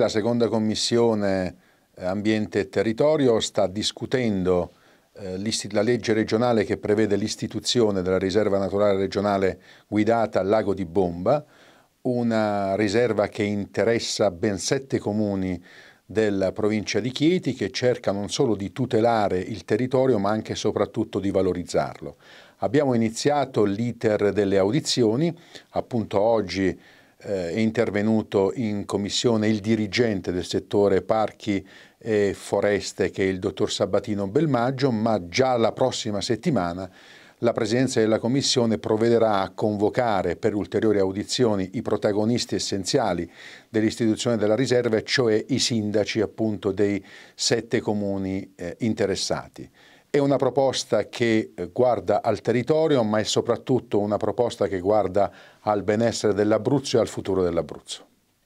La seconda commissione eh, ambiente e territorio sta discutendo eh, la legge regionale che prevede l'istituzione della riserva naturale regionale guidata al lago di Bomba, una riserva che interessa ben sette comuni della provincia di Chieti che cerca non solo di tutelare il territorio ma anche e soprattutto di valorizzarlo. Abbiamo iniziato l'iter delle audizioni, appunto oggi eh, è intervenuto in commissione il dirigente del settore parchi e foreste che è il dottor Sabatino Belmaggio, ma già la prossima settimana la Presidenza della Commissione provvederà a convocare per ulteriori audizioni i protagonisti essenziali dell'istituzione della riserva, cioè i sindaci appunto dei sette comuni eh, interessati. È una proposta che eh, guarda al territorio, ma è soprattutto una proposta che guarda al benessere dell'Abruzzo e al futuro dell'Abruzzo.